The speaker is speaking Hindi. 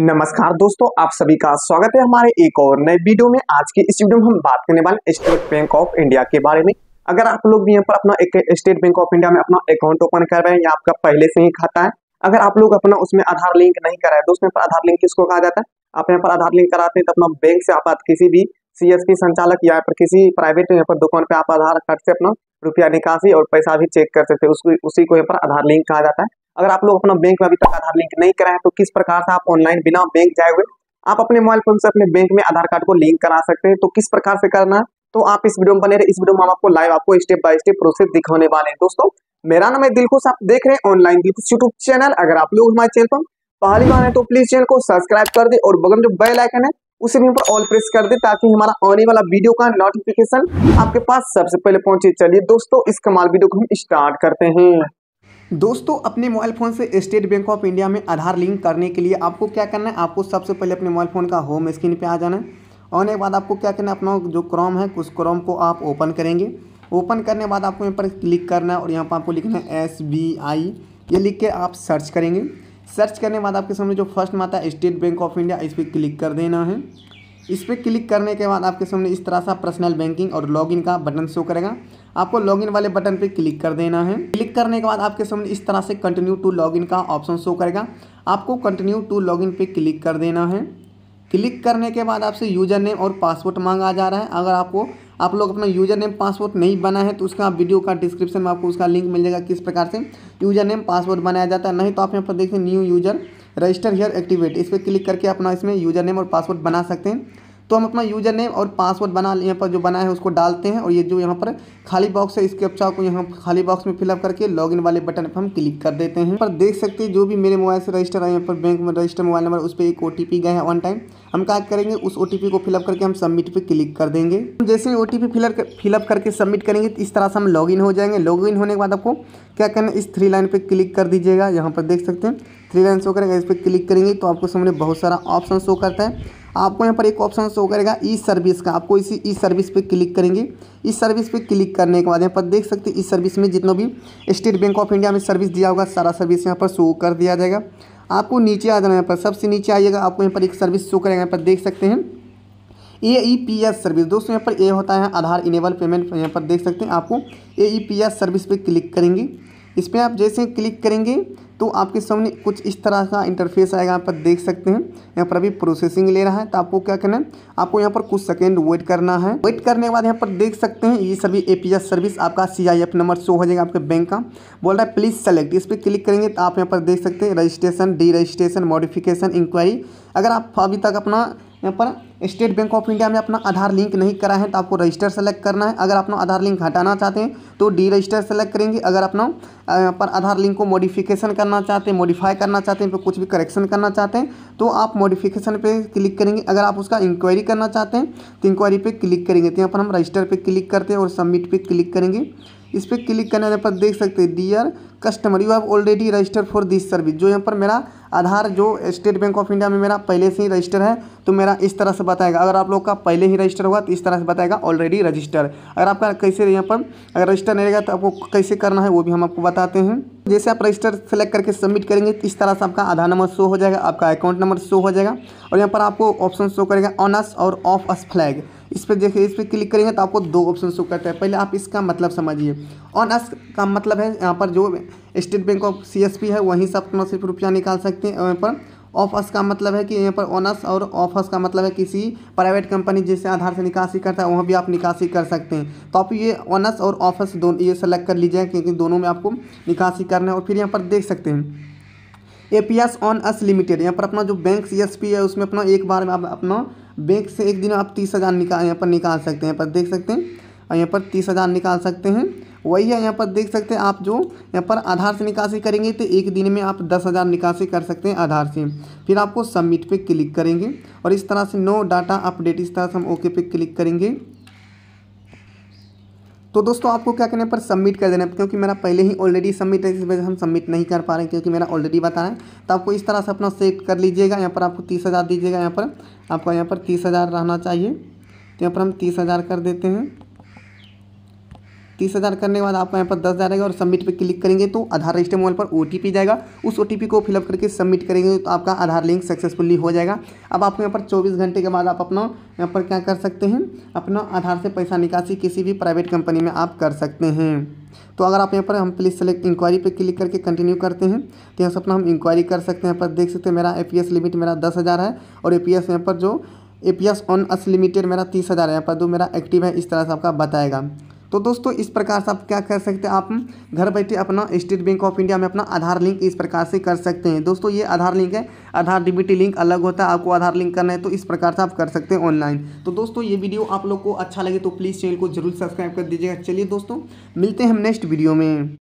नमस्कार दोस्तों आप सभी का स्वागत है हमारे एक और नए वीडियो में आज के इस वीडियो में हम बात करने वाले स्टेट बैंक ऑफ इंडिया के बारे में अगर आप लोग भी यहाँ पर अपना स्टेट बैंक ऑफ इंडिया में अपना अकाउंट ओपन कर रहे हैं या आपका पहले से ही खाता है अगर आप लोग अपना उसमें आधार लिंक नहीं कराए दोस्तों पर आधार लिंक किसको कहा जाता है आप यहाँ पर आधार लिंक कराते हैं तो अपना बैंक से आप किसी भी सीएसपी संचालक या पर किसी प्राइवेट यहाँ पर दुकान पर आप आधार कार्ड से अपना रुपया निकासी और पैसा भी चेक कर सकते हैं उसको उसी को यहाँ पर आधार लिंक कहा जाता है अगर आप लोग अपना बैंक में अभी तक आधार लिंक नहीं कराए तो किस प्रकार से आप ऑनलाइन बिना बैंक जाए हुए आप अपने मोबाइल फोन से अपने बैंक में आधार कार्ड को लिंक करा सकते हैं तो किस प्रकार से करना तो आप इस वीडियो में बने रहे इस वीडियो में हम आपको लाइव आपको स्टेप बाय स्टेप प्रोसेस दिखाने वाले हैं दोस्तों मेरा नाम है दिलखुश आप देख रहे हैं ऑनलाइन दिलखुश यूट्यूब चैनल अगर आप लोग हमारे चैनल पर पहली बार है तो प्लीज चैनल को सब्सक्राइब कर दे और बगल जो बेल आइकन है उसे भी ऑल प्रेस कर दे ताकि हमारा आने वाला वीडियो का नोटिफिकेशन आपके पास सबसे पहले पहुंचे चलिए दोस्तों इस कमाल वीडियो को हम स्टार्ट करते हैं दोस्तों अपने मोबाइल फ़ोन से स्टेट बैंक ऑफ इंडिया में आधार लिंक करने के लिए आपको क्या करना है आपको सबसे पहले अपने मोबाइल फ़ोन का होम स्क्रीन पे आ जाना है आने के बाद आपको क्या करना है अपना जो क्रोम है उस क्रोम को आप ओपन करेंगे ओपन करने के बाद आपको यहाँ पर क्लिक करना है और यहाँ पर आपको लिखना है एस बी आई ये लिख के आप सर्च करेंगे सर्च करने के बाद आपके सामने जो फर्स्ट माता स्टेट बैंक ऑफ इंडिया इस पर क्लिक कर देना है इस पर क्लिक करने के बाद आपके सामने इस तरह सा पर्सनल बैंकिंग और लॉगिन का बटन शो करेगा आपको लॉगिन वाले बटन पे क्लिक कर देना है क्लिक करने के बाद आपके सामने इस तरह से कंटिन्यू टू लॉगिन का ऑप्शन शो करेगा आपको कंटिन्यू टू लॉगिन पे क्लिक कर देना है क्लिक करने के बाद आपसे यूज़र नेम और पासवर्ड मांगा जा रहा है अगर आपको आप लोग अपना यूज़र नेम पासवर्ड नहीं बना है तो उसका वीडियो का डिस्क्रिप्शन में आपको उसका लिंक मिल जाएगा किस प्रकार से यूज़र नेम पासवर्ड बनाया जाता है नहीं तो आप यहाँ पर देखें new user register here activate इस पर क्लिक करके अपना इसमें यूजर नेम और पासवर्ड बना सकते हैं तो हम अपना यूजर नेम और पासवर्ड बना यहाँ पर जो बना है उसको डालते हैं और ये जो यहाँ पर खाली बॉक्स है इसके अपचा को यहाँ खाली बॉक्स में फिलअप करके लॉगिन वाले बटन पर हम क्लिक कर देते हैं पर देख सकते हैं जो भी मेरे मोबाइल से रजिस्टर है यहाँ पर बैंक में रजिस्टर मोबाइल नंबर उस पर एक ओ गए है वन टाइम हम क्या करेंगे उस ओ को फिलअप करके हम सबमिट पर क्लिक कर देंगे तो जैसे ही ओ टी फिलअप करके सबमिट करेंगे तो इस तरह से हम लॉग हो जाएंगे लॉग होने के बाद आपको क्या करना इस थ्री लाइन पर क्लिक कर दीजिएगा यहाँ पर देख सकते हैं थ्री लाइन शो करेंगे इस पर क्लिक करेंगे तो आपको सामने बहुत सारा ऑप्शन शो करता है आपको यहाँ पर एक ऑप्शन शो करेगा ई सर्विस का आपको इसी ई सर्विस पे क्लिक करेंगे ई सर्विस पे क्लिक करने के बाद यहाँ पर देख सकते हैं इस सर्विस में जितना भी स्टेट बैंक ऑफ इंडिया में सर्विस दिया होगा सारा सर्विस यहाँ पर शो कर दिया जाएगा आपको नीचे आ जाना यहाँ पर सबसे नीचे आइएगा आपको यहाँ पर एक सर्विस शो करेगा यहाँ पर देख सकते हैं A E P S service दोस्तों यहाँ पर ए होता है आधार इनेबल पेमेंट यहाँ पर देख सकते हैं आपको A E P S service पर क्लिक करेंगे इस पर आप जैसे क्लिक करेंगे तो आपके सामने कुछ इस तरह का इंटरफेस आएगा यहाँ पर देख सकते हैं यहाँ पर अभी प्रोसेसिंग ले रहा है तो आपको क्या करना है आपको यहाँ पर कुछ सेकेंड वेट करना है वेट करने के बाद यहाँ पर देख सकते हैं ये सभी ए सर्विस आपका सी नंबर शो हो जाएगा आपके बैंक का बोल रहा है प्लीज़ सेलेक्ट इस पर क्लिक करेंगे तो आप यहाँ पर देख सकते हैं registration deregistration modification inquiry अगर आप अभी तक अपना यहाँ पर स्टेट बैंक ऑफ इंडिया में अपना आधार लिंक नहीं करा है तो आपको रजिस्टर सेलेक्ट करना है अगर अपना आधार लिंक हटाना चाहते हैं तो डी रजिस्टर सेलेक्ट करेंगे अगर अपना यहाँ पर आधार लिंक को मॉडिफिकेशन करना करना चाहते हैं मॉडिफाई करना चाहते हैं कुछ भी करेक्शन करना चाहते हैं तो आप मॉडिफिकेशन पे क्लिक करेंगे अगर आप उसका इंक्वायरी करना चाहते हैं तो इंक्वायरी पे क्लिक करेंगे तो यहाँ पर हम रजिस्टर पे क्लिक करते हैं और सबमिट पे क्लिक करेंगे इस पर क्लिक करने पर देख सकते हैं dear customer you have already register for this service जो यहाँ पर मेरा आधार जो स्टेट बैंक ऑफ इंडिया में मेरा पहले से ही रजिस्टर है तो मेरा इस तरह से बताएगा अगर आप लोग का पहले ही रजिस्टर होगा तो इस तरह से बताएगा ऑलरेडी रजिस्टर अगर आपका कैसे यहाँ पर अगर रजिस्टर नहीं रहेगा तो आपको कैसे करना है वो भी हम आपको बताते हैं जैसे आप रजिस्टर सेलेक्ट करके सबमिट करेंगे तो इस तरह से आपका आधार नंबर शो हो जाएगा आपका अकाउंट नंबर शो हो जाएगा और यहाँ पर आपको ऑप्शन शो करेगा ऑनस और ऑफ अस फ्लैग इस पर देखिए इस पर क्लिक करेंगे तो आपको दो ऑप्शन शो करता है पहले आप इसका मतलब समझिए अस का मतलब है यहाँ पर जो स्टेट बैंक ऑफ सी है वहीं से अपना सिर्फ रुपया निकाल सकते हैं यहाँ पर ऑफ अस का मतलब है कि यहाँ पर ऑनस और ऑफ अस का मतलब है किसी प्राइवेट कंपनी जिससे आधार से निकासी करता है वहाँ भी आप निकासी कर सकते हैं तो आप ये ऑनस और ऑफस दोनों ये सेलेक्ट कर लीजिए क्योंकि दोनों में आपको निकासी करना है और फिर यहाँ पर देख सकते हैं A P S on us limited यहाँ पर अपना जो बैंक सी एस पी है उसमें अपना एक बार में आप अपना बैंक से एक दिन आप तीस हज़ार निकाल यहाँ पर निकाल सकते हैं यहाँ पर देख सकते हैं और यहाँ पर तीस हज़ार निकाल सकते हैं वही है यहाँ पर देख सकते हैं आप जो यहाँ पर आधार से निकासी करेंगे तो एक दिन में आप दस हज़ार निकासी कर सकते हैं आधार से फिर आपको सबमिट पे क्लिक करेंगे और इस तरह से नो डाटा अपडेट इस तरह से हम ओके पे क्लिक करेंगे तो दोस्तों आपको क्या करना है पर सबमिट कर देना है क्योंकि मेरा पहले ही ऑलरेडी सबमिट है इस वजह से हम सबमिट नहीं कर पा रहे हैं क्योंकि मेरा ऑलरेडी बता रहा है तो आपको इस तरह से अपना सेट कर लीजिएगा यहाँ पर आपको तीस हज़ार दीजिएगा यहाँ पर आपका यहाँ पर तीस हज़ार रहना चाहिए तो यहाँ पर हम तीस हज़ार कर देते हैं तीस हज़ार करने के बाद आपको यहाँ पर दस हज़ार आएगा और सबमिट पर क्लिक करेंगे तो आधार रजिस्टर मोबाइल पर ओ जाएगा उस ओ को फिलअप करके सबमिट करेंगे तो आपका आधार लिंक सक्सेसफुली हो जाएगा अब आपको यहाँ पर चौबीस घंटे के बाद आप अपना यहाँ पर क्या कर सकते हैं अपना आधार से पैसा निकासी किसी भी प्राइवेट कंपनी में आप कर सकते हैं तो अगर आप यहाँ पर हम प्लीज़ सेलेक्ट इंक्वायरी पे क्लिक करके कंटिन्यू करते हैं तो यहाँ से अपना हम इंक्वायरी कर सकते हैं यहाँ पर देख सकते हैं मेरा ए लिमिट मेरा दस हज़ार है और ए पी यहाँ पर जो A P S on us limited मेरा तीस हज़ार है यहाँ पर दो मेरा एक्टिव है इस तरह से आपका बताएगा तो दोस्तों इस प्रकार से आप क्या कर सकते हैं आप घर बैठे अपना स्टेट बैंक ऑफ इंडिया में अपना आधार लिंक इस प्रकार से कर सकते हैं दोस्तों ये आधार लिंक है आधार डीबीटी लिंक अलग होता है आपको आधार लिंक करना है तो इस प्रकार से आप कर सकते हैं ऑनलाइन तो दोस्तों ये वीडियो आप लोग को अच्छा लगे तो प्लीज़ चैनल को जरूर सब्सक्राइब कर दीजिएगा चलिए दोस्तों मिलते हैं हम नेक्स्ट वीडियो में